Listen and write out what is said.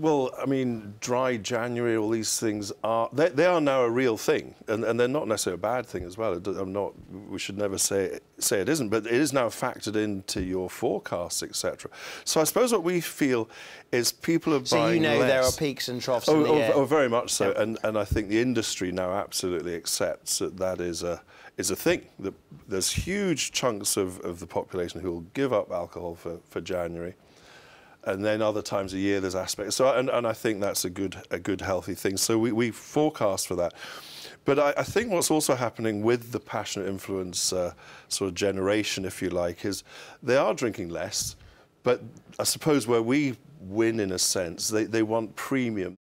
Well, I mean, dry January, all these things are, they, they are now a real thing, and, and, they're not necessarily a bad thing as well. I'm not, we should never say, say it isn't, but it is now factored into your forecasts, etc. So I suppose what we feel is people are so buying So you know less. there are peaks and troughs oh, oh, oh very much so, and, and I think the industry now absolutely accepts that that is a, is a thing. That there's huge chunks of, of the population who will give up alcohol for, for January and then other times a year there's aspects. So, and, and I think that's a good, a good healthy thing. So we, we forecast for that. But I, I think what's also happening with the passionate influencer, uh, sort of generation, if you like, is they are drinking less, but I suppose where we win in a sense, they, they want premium.